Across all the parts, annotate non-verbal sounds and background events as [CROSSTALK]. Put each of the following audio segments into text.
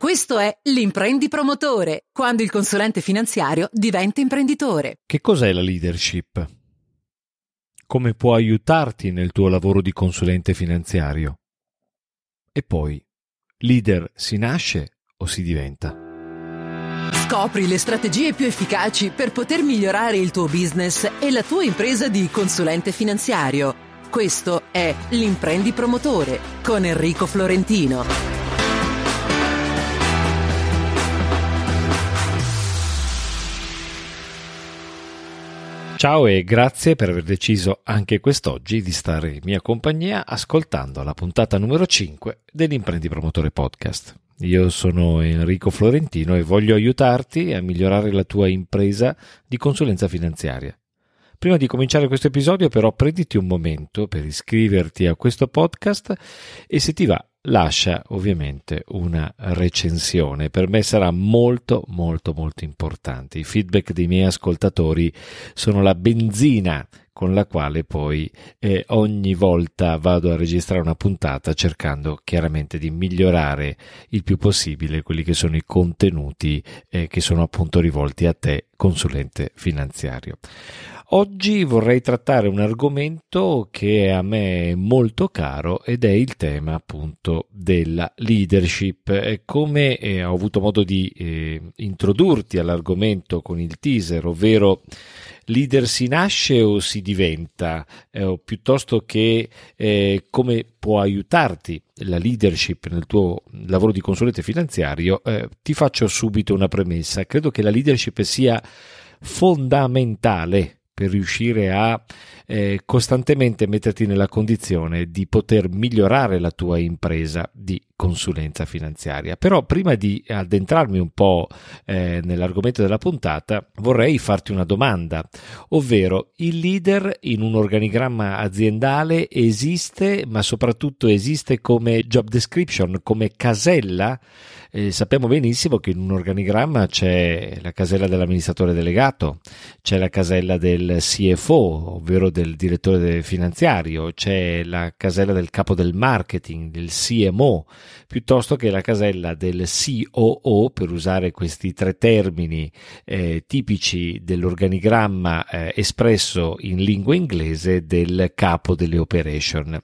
Questo è l'imprendi promotore, quando il consulente finanziario diventa imprenditore. Che cos'è la leadership? Come può aiutarti nel tuo lavoro di consulente finanziario? E poi, leader si nasce o si diventa? Scopri le strategie più efficaci per poter migliorare il tuo business e la tua impresa di consulente finanziario. Questo è l'imprendi promotore con Enrico Florentino. Ciao e grazie per aver deciso anche quest'oggi di stare in mia compagnia ascoltando la puntata numero 5 dell'Imprendi Promotore Podcast. Io sono Enrico Florentino e voglio aiutarti a migliorare la tua impresa di consulenza finanziaria. Prima di cominciare questo episodio però prenditi un momento per iscriverti a questo podcast e se ti va lascia ovviamente una recensione. Per me sarà molto molto molto importante. I feedback dei miei ascoltatori sono la benzina con la quale poi eh, ogni volta vado a registrare una puntata cercando chiaramente di migliorare il più possibile quelli che sono i contenuti eh, che sono appunto rivolti a te consulente finanziario. Oggi vorrei trattare un argomento che a me è molto caro ed è il tema appunto della leadership. Come eh, ho avuto modo di eh, introdurti all'argomento con il teaser, ovvero leader si nasce o si diventa, eh, o piuttosto che eh, come può aiutarti la leadership nel tuo lavoro di consulente finanziario, eh, ti faccio subito una premessa. Credo che la leadership sia fondamentale per riuscire a eh, costantemente metterti nella condizione di poter migliorare la tua impresa, di consulenza finanziaria. Però prima di addentrarmi un po' eh, nell'argomento della puntata, vorrei farti una domanda, ovvero il leader in un organigramma aziendale esiste, ma soprattutto esiste come job description, come casella? Eh, sappiamo benissimo che in un organigramma c'è la casella dell'amministratore delegato, c'è la casella del CFO, ovvero del direttore finanziario, c'è la casella del capo del marketing, del CMO piuttosto che la casella del COO, per usare questi tre termini eh, tipici dell'organigramma eh, espresso in lingua inglese del capo delle operation.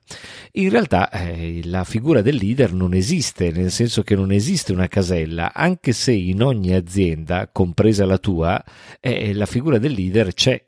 In realtà eh, la figura del leader non esiste, nel senso che non esiste una casella, anche se in ogni azienda, compresa la tua, eh, la figura del leader c'è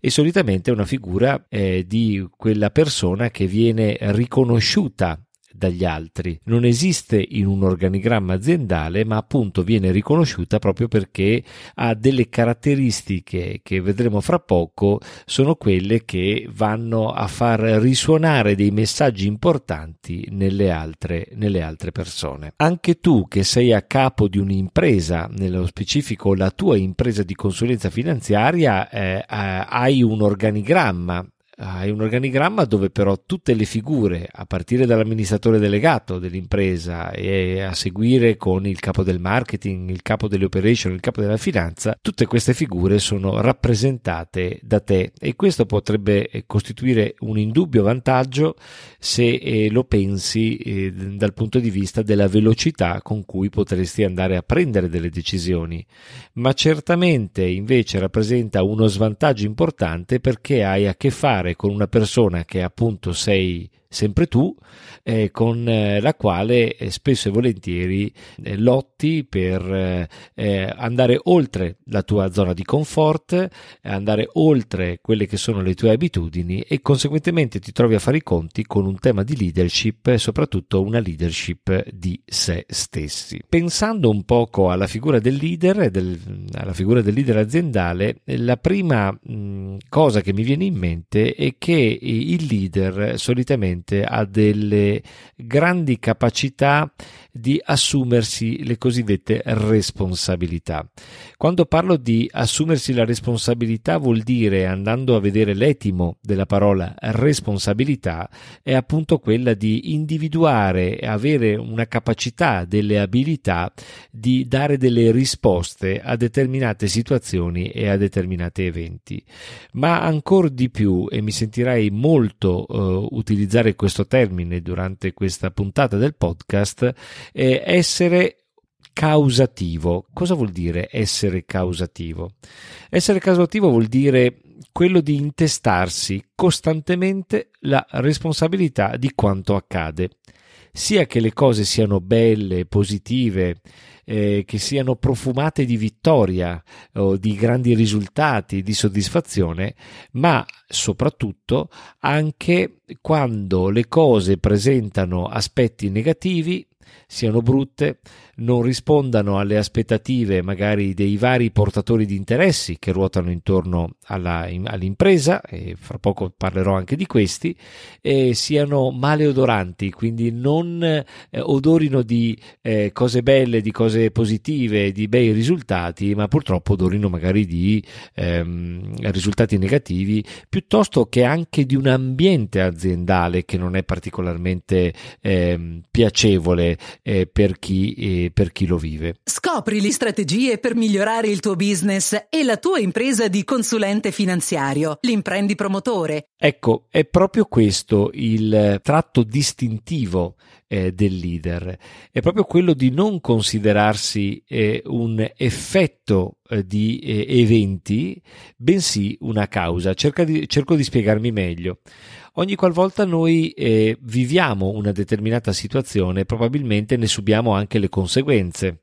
e solitamente è una figura eh, di quella persona che viene riconosciuta dagli altri. Non esiste in un organigramma aziendale, ma appunto viene riconosciuta proprio perché ha delle caratteristiche che vedremo fra poco, sono quelle che vanno a far risuonare dei messaggi importanti nelle altre, nelle altre persone. Anche tu che sei a capo di un'impresa, nello specifico la tua impresa di consulenza finanziaria, eh, eh hai un organigramma hai un organigramma dove però tutte le figure, a partire dall'amministratore delegato dell'impresa e a seguire con il capo del marketing, il capo delle operation, il capo della finanza, tutte queste figure sono rappresentate da te e questo potrebbe eh, costituire un indubbio vantaggio se eh, lo pensi eh, dal punto di vista della velocità con cui potresti andare a prendere delle decisioni, ma certamente invece rappresenta uno svantaggio importante perché hai a che fare con una persona che appunto sei sempre tu, eh, con eh, la quale eh, spesso e volentieri eh, lotti per andare oltre la tua zona di comfort, andare oltre quelle che sono le tue abitudini e conseguentemente ti trovi a fare i conti con un tema di leadership soprattutto una leadership di sé stessi. Pensando un poco alla figura del leader, del, alla figura del leader aziendale, la prima mh, cosa che mi viene in mente è che il leader solitamente sicuramente ha delle grandi capacità di assumersi le cosiddette responsabilità. Quando parlo di assumersi la responsabilità vuol dire, andando a vedere l'etimo della parola responsabilità, è appunto quella di individuare e avere una capacità delle abilità di dare delle risposte a determinate situazioni e a determinati eventi. Ma ancora di più, e mi sentirai molto eh, utilizzare questo termine durante questa puntata del podcast, eh, essere causativo. Cosa vuol dire essere causativo? Essere causativo vuol dire quello di intestarsi costantemente la responsabilità di quanto accade, sia che le cose siano belle, positive, eh, che siano profumate di vittoria o di grandi risultati, di soddisfazione, ma soprattutto anche quando le cose presentano aspetti negativi siano brutte, non rispondano alle aspettative magari dei vari portatori di interessi che ruotano intorno alla, in, all'impresa, e fra poco parlerò anche di questi, e siano maleodoranti, quindi non eh, odorino di eh, cose belle, di cose positive, di bei risultati, ma purtroppo odorino magari di ehm, risultati negativi, piuttosto che anche di un ambiente aziendale che non è particolarmente ehm, piacevole eh, per chi eh, per chi lo vive. Scopri le strategie per migliorare il tuo business e la tua impresa di consulente finanziario, l'imprendi promotore. Ecco, è proprio questo il tratto distintivo eh, del leader, è proprio quello di non considerarsi eh, un effetto eh, di eh, eventi, bensì una causa. Di, cerco di spiegarmi meglio. Ogni qualvolta noi eh, viviamo una determinata situazione, probabilmente ne subiamo anche le conseguenze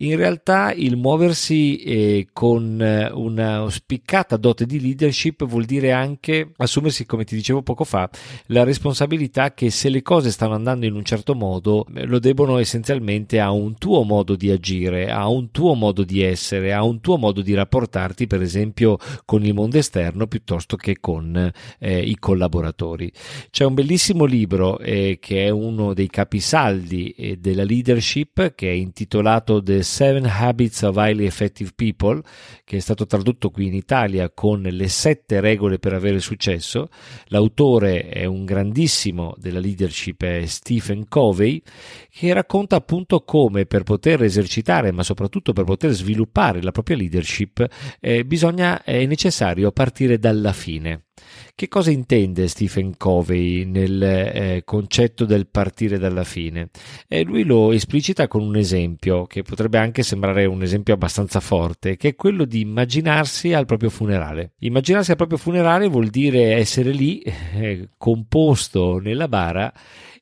in realtà il muoversi eh, con eh, una spiccata dote di leadership vuol dire anche assumersi, come ti dicevo poco fa, la responsabilità che se le cose stanno andando in un certo modo eh, lo debbono essenzialmente a un tuo modo di agire, a un tuo modo di essere, a un tuo modo di rapportarti, per esempio, con il mondo esterno piuttosto che con eh, i collaboratori. C'è un bellissimo libro eh, che è uno dei capisaldi eh, della leadership che è intitolato The Seven Habits of Highly Effective People, che è stato tradotto qui in Italia con Le sette regole per avere successo. L'autore è un grandissimo della leadership, è Stephen Covey, che racconta appunto come per poter esercitare, ma soprattutto per poter sviluppare la propria leadership, eh, bisogna, è necessario partire dalla fine. Che cosa intende Stephen Covey nel eh, concetto del partire dalla fine? Eh, lui lo esplicita con un esempio che potrebbe anche sembrare un esempio abbastanza forte, che è quello di immaginarsi al proprio funerale. Immaginarsi al proprio funerale vuol dire essere lì, [LAUGHS] eh, composto nella bara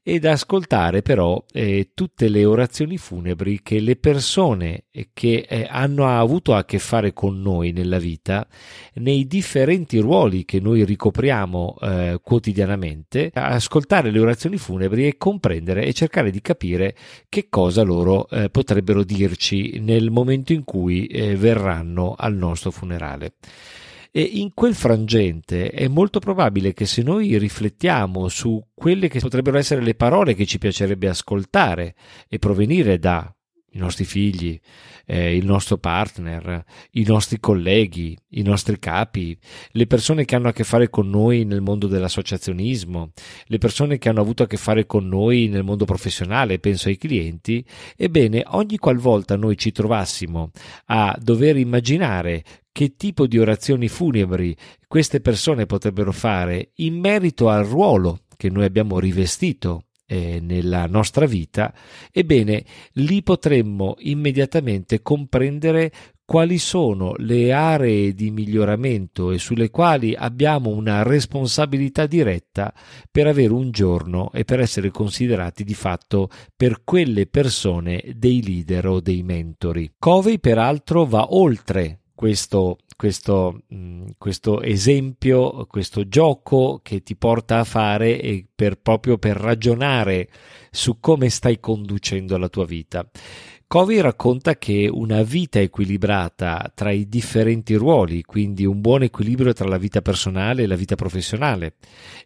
ed ascoltare però eh, tutte le orazioni funebri che le persone eh, che eh, hanno avuto a che fare con noi nella vita, nei differenti ruoli che noi ricopriamo lavoriamo eh, quotidianamente, ascoltare le orazioni funebri e comprendere e cercare di capire che cosa loro eh, potrebbero dirci nel momento in cui eh, verranno al nostro funerale. E in quel frangente è molto probabile che se noi riflettiamo su quelle che potrebbero essere le parole che ci piacerebbe ascoltare e provenire da i nostri figli, eh, il nostro partner, i nostri colleghi, i nostri capi, le persone che hanno a che fare con noi nel mondo dell'associazionismo, le persone che hanno avuto a che fare con noi nel mondo professionale, penso ai clienti, ebbene ogni qualvolta noi ci trovassimo a dover immaginare che tipo di orazioni funebri queste persone potrebbero fare in merito al ruolo che noi abbiamo rivestito eh, nella nostra vita, ebbene lì potremmo immediatamente comprendere quali sono le aree di miglioramento e sulle quali abbiamo una responsabilità diretta per avere un giorno e per essere considerati di fatto per quelle persone dei leader o dei mentori. Covey peraltro va oltre questo, questo, mh, mm, questo esempio, questo gioco che ti porta a fare per, proprio per ragionare su come stai conducendo la tua vita. Covey racconta che una vita equilibrata tra i differenti ruoli, quindi un buon equilibrio tra la vita personale e la vita professionale,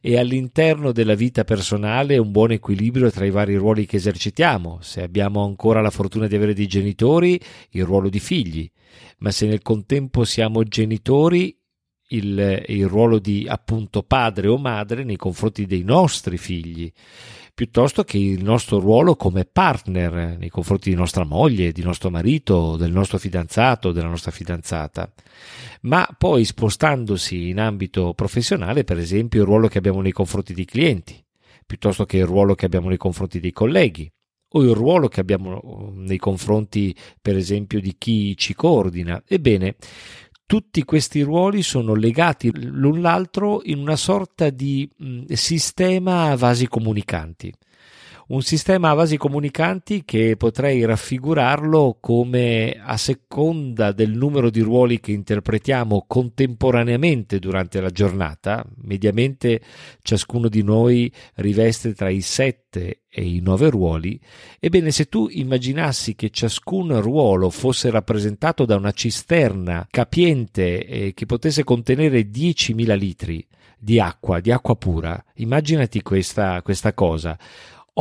e all'interno della vita personale un buon equilibrio tra i vari ruoli che esercitiamo, se abbiamo ancora la fortuna di avere dei genitori, il ruolo di figli, ma se nel contempo siamo genitori, il, il ruolo di appunto padre o madre nei confronti dei nostri figli piuttosto che il nostro ruolo come partner nei confronti di nostra moglie, di nostro marito, del nostro fidanzato, della nostra fidanzata. Ma poi spostandosi in ambito professionale, per esempio, il ruolo che abbiamo nei confronti dei clienti, piuttosto che il ruolo che abbiamo nei confronti dei colleghi o il ruolo che abbiamo mm, nei confronti, per esempio, di chi ci coordina. Ebbene, tutti questi ruoli sono legati l'un l'altro in una sorta di mh, sistema a vasi comunicanti un sistema a vasi comunicanti che potrei raffigurarlo come a seconda del numero di ruoli che interpretiamo contemporaneamente durante la giornata, mediamente ciascuno di noi riveste tra i 7 e i 9 ruoli, ebbene se tu immaginassi che ciascun ruolo fosse rappresentato da una cisterna capiente eh, che potesse contenere 10.000 litri, di acqua, di acqua pura. Immaginati questa, questa cosa.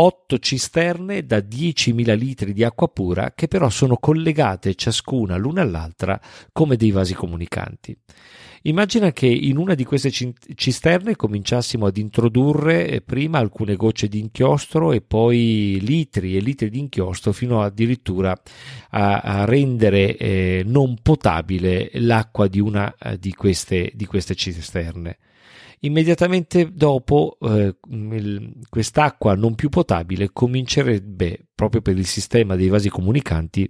8 cisterne da 10.000 litri di acqua pura che però sono collegate ciascuna l'una all'altra come dei vasi comunicanti. Immagina che in una di queste cisterne cominciassimo ad introdurre eh, prima alcune gocce di inchiostro e poi litri e litri di inchiostro fino addirittura a, a rendere eh, non potabile l'acqua di una eh, di queste, di queste cisterne. Immediatamente dopo eh, quest'acqua non più potabile comincerebbe proprio per il sistema dei vasi comunicanti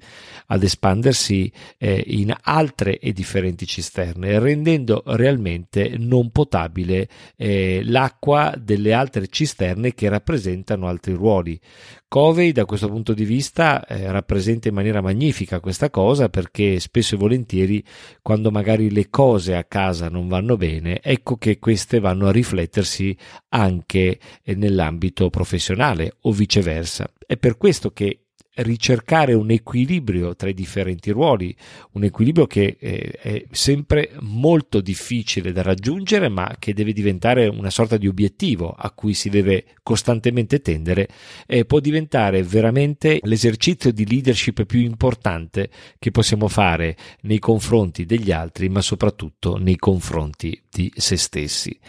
ad espandersi eh, in altre e differenti cisterne, rendendo realmente non potabile eh, l'acqua delle altre cisterne che rappresentano altri ruoli. Covey da questo punto di vista eh, rappresenta in maniera magnifica questa cosa perché spesso e volentieri quando magari le cose a casa non vanno bene, ecco che queste vanno a riflettersi anche eh, nell'ambito professionale o viceversa. È per questo questo che ricercare un equilibrio tra i differenti ruoli, un equilibrio che eh, è sempre molto difficile da raggiungere, ma che deve diventare una sorta di obiettivo a cui si deve costantemente tendere, e può diventare veramente l'esercizio di leadership più importante che possiamo fare nei confronti degli altri, ma soprattutto nei confronti di se stessi.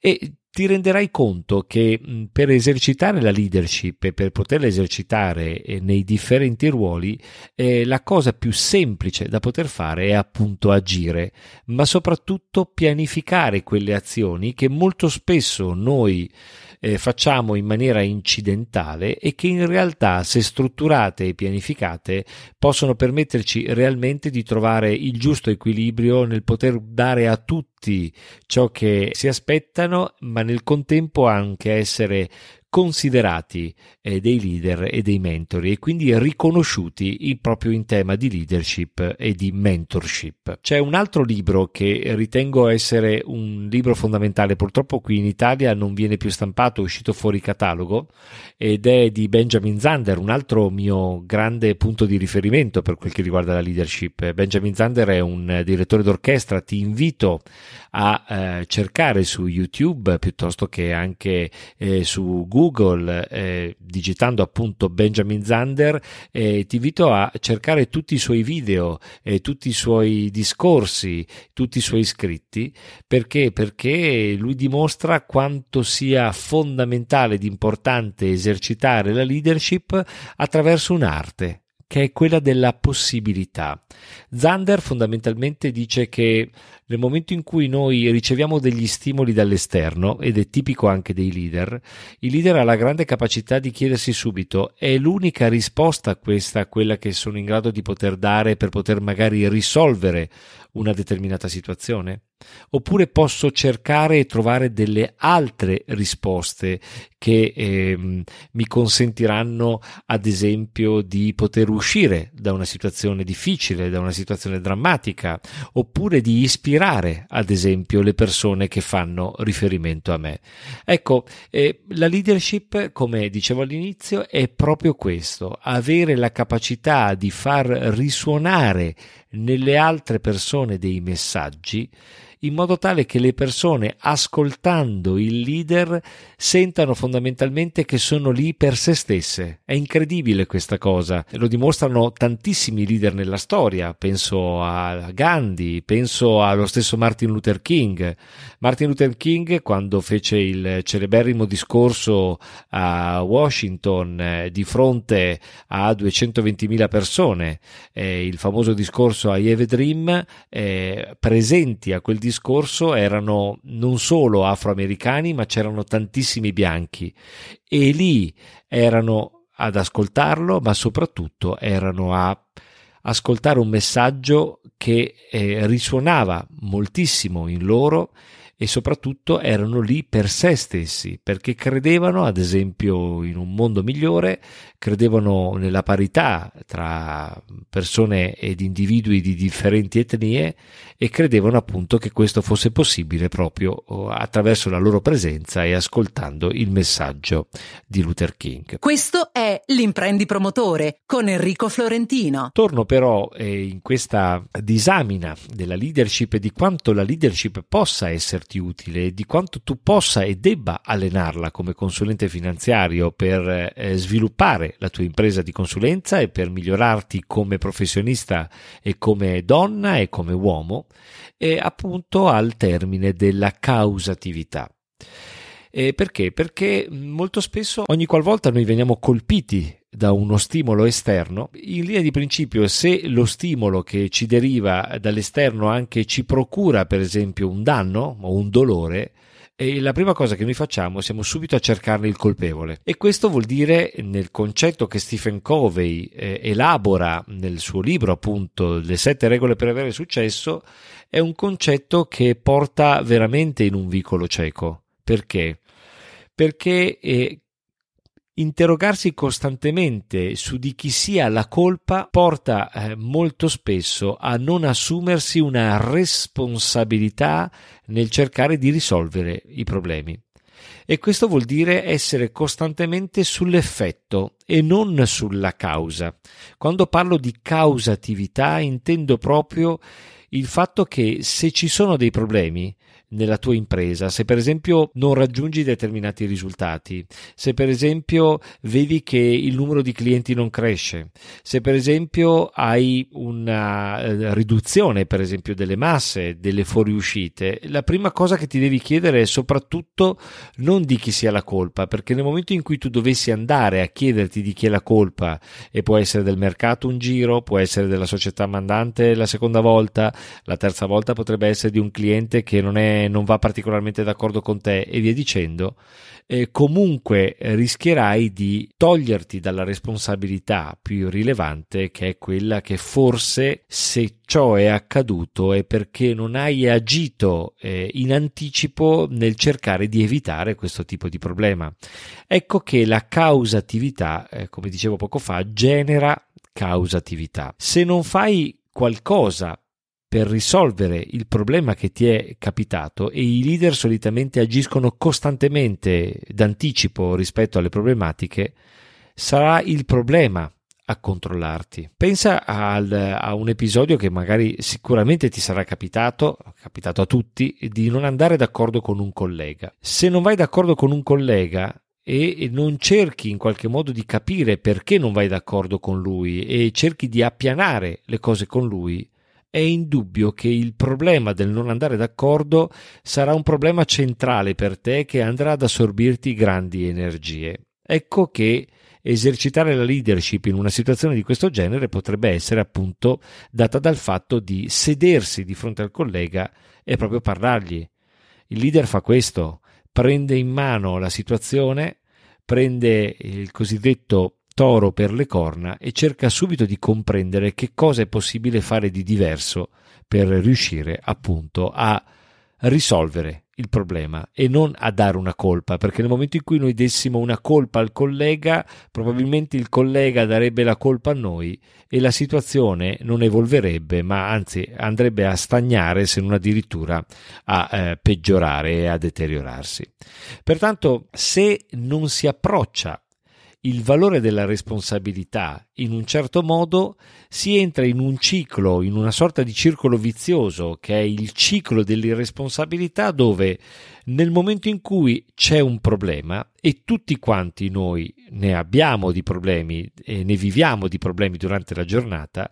E ti renderai conto che per esercitare la leadership e per poterla esercitare eh, nei differenti ruoli, eh, la cosa più semplice da poter fare è appunto agire, ma soprattutto pianificare quelle azioni che molto spesso noi eh, facciamo in maniera incidentale e che in realtà, se strutturate e pianificate, possono permetterci realmente di trovare il giusto equilibrio nel poter dare a tutti ciò che si aspettano, ma nel contempo anche essere considerati eh, dei leader e dei mentori e quindi riconosciuti in, proprio in tema di leadership e di mentorship. C'è un altro libro che ritengo essere un libro fondamentale, purtroppo qui in Italia non viene più stampato, è uscito fuori catalogo ed è di Benjamin Zander, un altro mio grande punto di riferimento per quel che riguarda la leadership. Benjamin Zander è un direttore d'orchestra, ti invito a eh, cercare su YouTube piuttosto che anche eh, su Google Google eh, digitando appunto Benjamin Zander eh, ti invito a cercare tutti i suoi video, eh, tutti i suoi discorsi, tutti i suoi scritti perché? perché lui dimostra quanto sia fondamentale ed importante esercitare la leadership attraverso un'arte che è quella della possibilità. Zander fondamentalmente dice che nel momento in cui noi riceviamo degli stimoli dall'esterno, ed è tipico anche dei leader, il leader ha la grande capacità di chiedersi subito è l'unica risposta questa quella che sono in grado di poter dare per poter magari risolvere una determinata situazione? Oppure posso cercare e trovare delle altre risposte che eh, mi consentiranno, ad esempio, di poter uscire da una situazione difficile, da una situazione drammatica, oppure di ispirare, ad esempio, le persone che fanno riferimento a me. Ecco, eh, la leadership, come dicevo all'inizio, è proprio questo, avere la capacità di far risuonare nelle altre persone dei messaggi in modo tale che le persone ascoltando il leader sentano fondamentalmente che sono lì per se stesse. È incredibile questa cosa, lo dimostrano tantissimi leader nella storia, penso a Gandhi, penso allo stesso Martin Luther King. Martin Luther King quando fece il celeberrimo discorso a Washington eh, di fronte a 220.000 persone, eh, il famoso discorso I Have a Dream, eh, presenti a quel discorso venerdì erano non solo afroamericani, ma c'erano tantissimi bianchi e lì erano ad ascoltarlo, ma soprattutto erano a ascoltare un messaggio che eh, risuonava moltissimo in loro e soprattutto erano lì per se stessi, perché credevano, ad esempio, in un mondo migliore, credevano nella parità tra persone ed individui di differenti etnie e credevano appunto che questo fosse possibile proprio oh, attraverso la loro presenza e ascoltando il messaggio di Luther King. Questo è l'imprendi promotore con Enrico Florentino. Torno però eh, in questa disamina della leadership e di quanto la leadership possa esserti utile e di quanto tu possa e debba allenarla come consulente finanziario per eh, sviluppare migliorare la tua impresa di consulenza e per migliorarti come professionista e come donna e come uomo, è appunto al termine della causatività. E perché? Perché molto spesso, ogni qualvolta noi veniamo colpiti da uno stimolo esterno, in linea di principio se lo stimolo che ci deriva dall'esterno anche ci procura per esempio un danno o un dolore, e la prima cosa che noi facciamo siamo subito a cercarne il colpevole. E questo vuol dire, nel concetto che Stephen Covey eh, elabora nel suo libro, appunto, Le sette regole per avere successo, è un concetto che porta veramente in un vicolo cieco. Perché? Perché eh, Interrogarsi costantemente su di chi sia la colpa porta eh, molto spesso a non assumersi una responsabilità nel cercare di risolvere i problemi. E questo vuol dire essere costantemente sull'effetto e non sulla causa. Quando parlo di causatività intendo proprio il fatto che se ci sono dei problemi, nella tua impresa, se per esempio non raggiungi determinati risultati, se per esempio vedi che il numero di clienti non cresce, se per esempio hai una eh, riduzione per esempio delle masse, delle fuoriuscite, la prima cosa che ti devi chiedere è soprattutto non di chi sia la colpa, perché nel momento in cui tu dovessi andare a chiederti di chi è la colpa, e può essere del mercato un giro, può essere della società mandante la seconda volta, la terza volta potrebbe essere di un cliente che non è non va particolarmente d'accordo con te e via dicendo, eh, comunque rischierai di toglierti dalla responsabilità più rilevante che è quella che forse se ciò è accaduto è perché non hai agito eh, in anticipo nel cercare di evitare questo tipo di problema. Ecco che la causatività, eh, come dicevo poco fa, genera causatività. Se non fai qualcosa per risolvere il problema che ti è capitato e i leader solitamente agiscono costantemente d'anticipo rispetto alle problematiche, sarà il problema a controllarti. Pensa al, a un episodio che magari sicuramente ti sarà capitato, capitato a tutti, di non andare d'accordo con un collega. Se non vai d'accordo con un collega e non cerchi in qualche modo di capire perché non vai d'accordo con lui e cerchi di appianare le cose con lui, è indubbio che il problema del non andare d'accordo sarà un problema centrale per te che andrà ad assorbirti grandi energie. Ecco che esercitare la leadership in una situazione di questo genere potrebbe essere appunto data dal fatto di sedersi di fronte al collega e proprio parlargli. Il leader fa questo, prende in mano la situazione, prende il cosiddetto toro per le corna e cerca subito di comprendere che cosa è possibile fare di diverso per riuscire appunto a risolvere il problema e non a dare una colpa, perché nel momento in cui noi dessimo una colpa al collega, probabilmente il collega darebbe la colpa a noi e la situazione non evolverebbe, ma anzi andrebbe a stagnare se non addirittura a eh, peggiorare e a deteriorarsi. Pertanto, se non si approccia il valore della responsabilità, in un certo modo si entra in un ciclo, in una sorta di circolo vizioso, che è il ciclo dell'irresponsabilità dove nel momento in cui c'è un problema, e tutti quanti noi ne abbiamo di problemi e ne viviamo di problemi durante la giornata,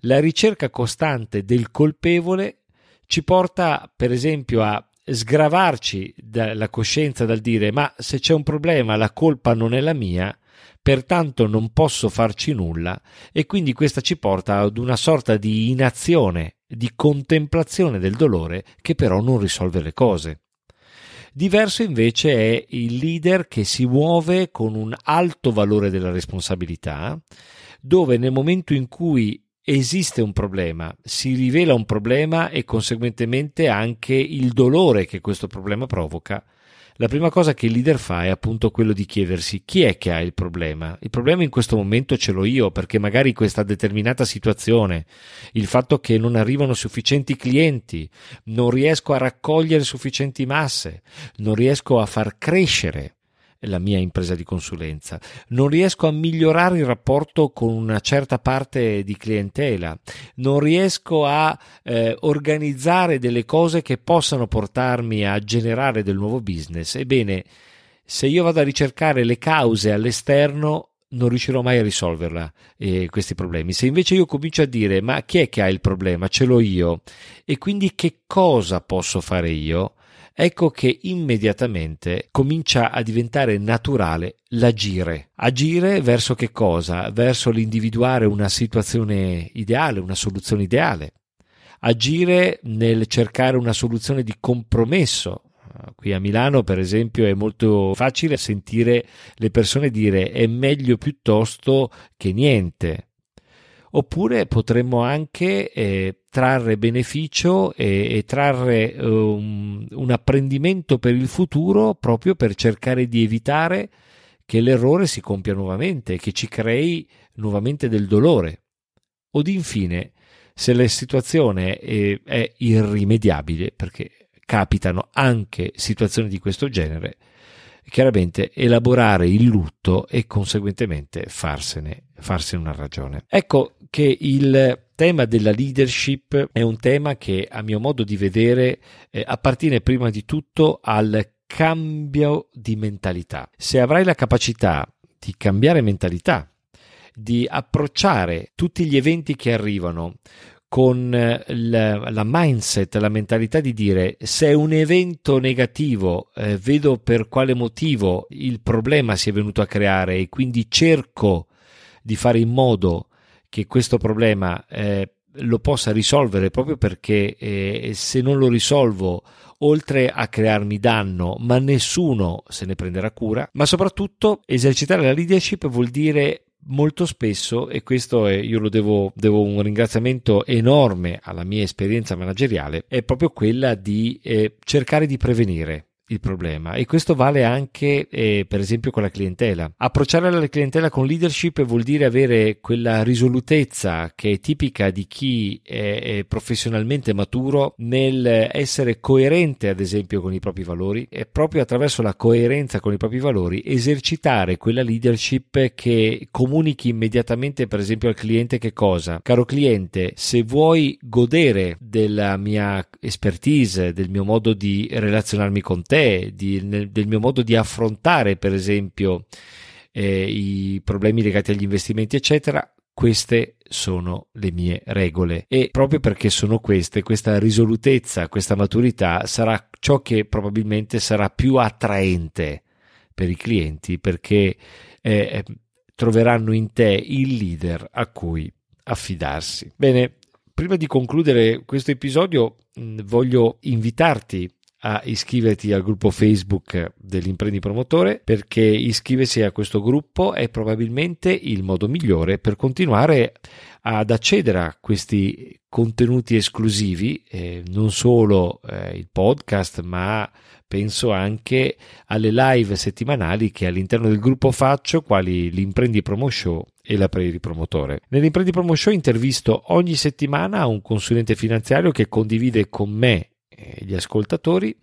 la ricerca costante del colpevole ci porta per esempio a sgravarci dalla coscienza dal dire ma se c'è un problema la colpa non è la mia pertanto non posso farci nulla e quindi questa ci porta ad una sorta di inazione, di contemplazione del dolore che però non risolve le cose. Diverso invece è il leader che si muove con un alto valore della responsabilità, dove nel momento in cui esiste un problema, si rivela un problema e conseguentemente anche il dolore che questo problema provoca, la prima cosa che il leader fa è appunto quello di chiedersi chi è che ha il problema. Il problema in questo momento ce l'ho io, perché magari questa determinata situazione, il fatto che non arrivano sufficienti clienti, non riesco a raccogliere sufficienti masse, non riesco a far crescere la mia impresa di consulenza. Non riesco a migliorare il rapporto con una certa parte di clientela, non riesco a eh, organizzare delle cose che possano portarmi a generare del nuovo business. Ebbene, se io vado a ricercare le cause all'esterno, non riuscirò mai a risolverla eh, questi problemi. Se invece io comincio a dire ma chi è che ha il problema? Ce l'ho io. E quindi che cosa posso fare io? ecco che immediatamente comincia a diventare naturale l'agire. Agire verso che cosa? Verso l'individuare una situazione ideale, una soluzione ideale. Agire nel cercare una soluzione di compromesso. Qui a Milano, per esempio, è molto facile sentire le persone dire è meglio piuttosto che niente oppure potremmo anche eh, trarre beneficio e, e trarre eh, um, un, un, apprendimento per il futuro proprio per cercare di evitare che l'errore si compia nuovamente, che ci crei nuovamente del dolore. Od infine, se la situazione è, eh, è irrimediabile, perché capitano anche situazioni di questo genere, chiaramente elaborare il lutto e conseguentemente farsene farsi una ragione. Ecco che il tema della leadership è un tema che a mio modo di vedere eh, appartiene prima di tutto al cambio di mentalità. Se avrai la capacità di cambiare mentalità, di approcciare tutti gli eventi che arrivano con eh, la, la, mindset, la mentalità di dire se è un evento negativo eh, vedo per quale motivo il problema si è venuto a creare e quindi cerco di fare in modo che questo problema eh, lo possa risolvere proprio perché eh, se non lo risolvo oltre a crearmi danno ma nessuno se ne prenderà cura ma soprattutto esercitare la leadership vuol dire molto spesso, e questo è, io lo devo, devo, un ringraziamento enorme alla mia esperienza manageriale, è proprio quella di eh, cercare di prevenire il problema e questo vale anche eh, per esempio con la clientela. Approcciare la clientela con leadership vuol dire avere quella risolutezza che è tipica di chi è, è professionalmente maturo nel essere coerente ad esempio con i propri valori e proprio attraverso la coerenza con i propri valori esercitare quella leadership che comunichi immediatamente per esempio al cliente che cosa? Caro cliente, se vuoi godere della mia expertise, del mio modo di relazionarmi con te, te, di, nel, del mio modo di affrontare, per esempio, eh, i problemi legati agli investimenti, eccetera, queste sono le mie regole e proprio perché sono queste, questa risolutezza, questa maturità sarà ciò che probabilmente sarà più attraente per i clienti perché eh, eh troveranno in te il leader a cui affidarsi. Bene, prima di concludere questo episodio voglio invitarti a iscriverti al gruppo Facebook dell'imprendi promotore perché iscriversi a questo gruppo è probabilmente il modo migliore per continuare ad accedere a questi contenuti esclusivi, eh, non solo eh, il podcast, ma penso anche alle live settimanali che all'interno del gruppo faccio, quali l'Imprendi Promo Show e la Prairie Promotore. Nell'Imprendi Promo Show intervisto ogni settimana un consulente finanziario che condivide con me gli ascoltatori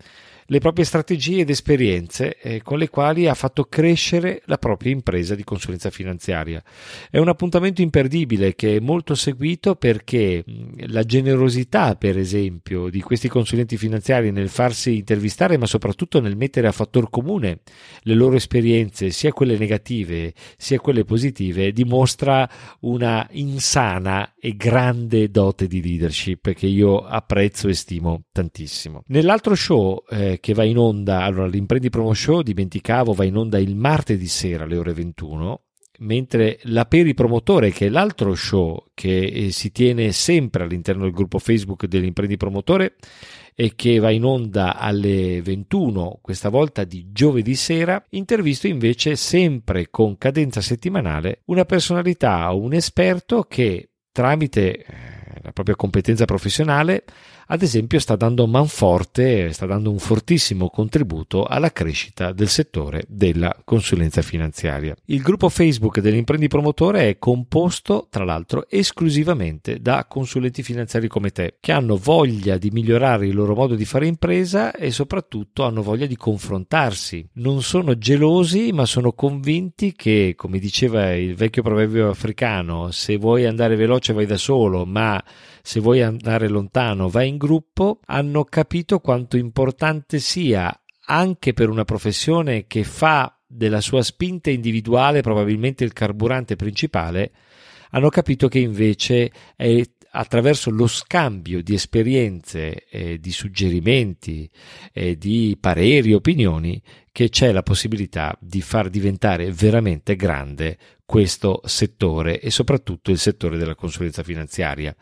le proprie strategie ed esperienze eh, con le quali ha fatto crescere la propria impresa di consulenza finanziaria. È un appuntamento imperdibile che è molto seguito perché la generosità, per esempio, di questi consulenti finanziari nel farsi intervistare, ma soprattutto nel mettere a fattor comune le loro esperienze, sia quelle negative sia quelle positive, dimostra una insana e grande dote di leadership che io apprezzo e stimo tantissimo. Nell'altro show eh, che va in onda, allora l'imprendi promo show, dimenticavo, va in onda il martedì sera alle ore 21, mentre la Peri Promotore, che è l'altro show che eh, si tiene sempre all'interno del gruppo Facebook dell'imprendi promotore e che va in onda alle 21, questa volta di giovedì sera, intervisto invece sempre con cadenza settimanale una personalità, un esperto che tramite eh, la propria competenza professionale ad esempio sta dando man forte, sta dando un fortissimo contributo alla crescita del settore della consulenza finanziaria. Il gruppo Facebook dell'imprendipromotore è composto, tra l'altro, esclusivamente da consulenti finanziari come te, che hanno voglia di migliorare il loro modo di fare impresa e soprattutto hanno voglia di confrontarsi. Non sono gelosi, ma sono convinti che, come diceva il vecchio proverbio africano, se vuoi andare veloce vai da solo, ma se vuoi andare lontano, vai in gruppo, hanno capito quanto importante sia anche per una professione che fa della sua spinta individuale probabilmente il carburante principale, hanno capito che invece è attraverso lo scambio di esperienze, eh, di suggerimenti, eh, di pareri, opinioni, che c'è la possibilità di far diventare veramente grande questo settore e soprattutto il settore della consulenza finanziaria.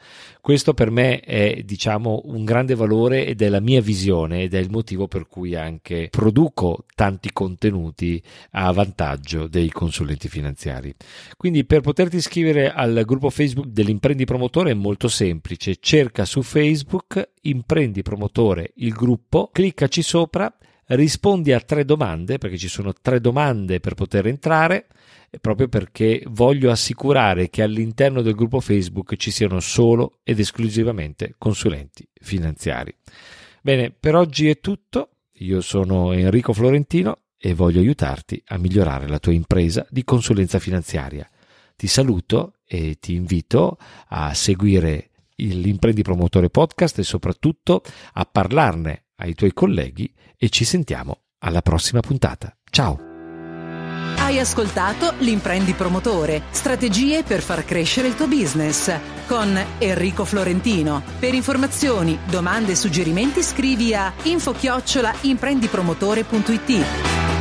Questo per me è diciamo un grande valore ed è la mia visione ed è il motivo per cui anche produco tanti contenuti a vantaggio dei consulenti finanziari. Quindi per poterti iscrivere al gruppo Facebook dell'imprendi promotore è molto semplice, cerca su Facebook imprendi promotore il gruppo, cliccaci sopra rispondi a tre domande, perché ci sono tre domande per poter entrare, eh, proprio perché voglio assicurare che all'interno del gruppo Facebook ci siano solo ed esclusivamente consulenti finanziari. Bene, per oggi è tutto. Io sono Enrico Florentino e voglio aiutarti a migliorare la tua impresa di consulenza finanziaria. Ti saluto e ti invito a seguire l'Imprendi Promotore Podcast e soprattutto a parlarne ai tuoi colleghi e ci sentiamo alla prossima puntata. Ciao! Hai ascoltato l'imprendi promotore, strategie per far crescere il tuo business con Enrico Florentino. Per informazioni, domande e suggerimenti scrivi a info chiocciola infochiocciolaimprendimpromotore.it.